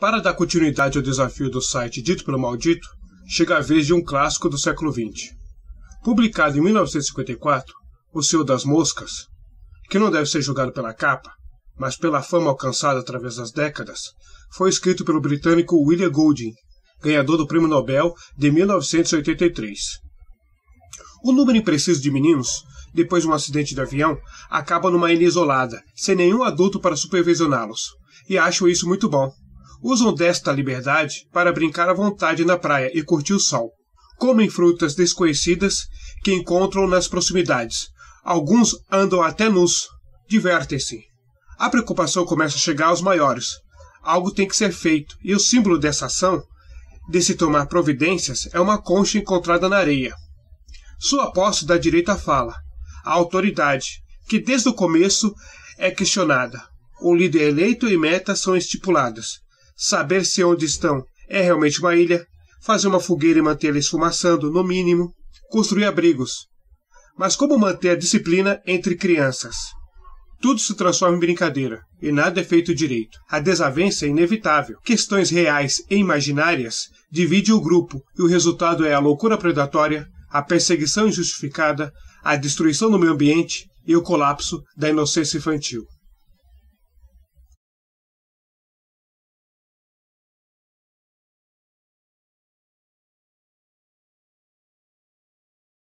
Para dar continuidade ao desafio do site Dito pelo Maldito, chega a vez de um clássico do século XX. Publicado em 1954, O Senhor das Moscas, que não deve ser julgado pela capa, mas pela fama alcançada através das décadas, foi escrito pelo britânico William Golding, ganhador do Prêmio Nobel de 1983. O número impreciso de meninos, depois de um acidente de avião, acaba numa ilha isolada, sem nenhum adulto para supervisioná-los, e acho isso muito bom usam desta liberdade para brincar à vontade na praia e curtir o sol. Comem frutas desconhecidas que encontram nas proximidades. Alguns andam até nus. Divertem-se. A preocupação começa a chegar aos maiores. Algo tem que ser feito, e o símbolo dessa ação, de se tomar providências, é uma concha encontrada na areia. Sua posse da direita fala, a autoridade, que desde o começo é questionada. O líder eleito e metas são estipuladas saber se onde estão é realmente uma ilha, fazer uma fogueira e mantê-la esfumaçando, no mínimo, construir abrigos. Mas como manter a disciplina entre crianças? Tudo se transforma em brincadeira, e nada é feito direito. A desavença é inevitável. Questões reais e imaginárias dividem o grupo, e o resultado é a loucura predatória, a perseguição injustificada, a destruição do meio ambiente e o colapso da inocência infantil.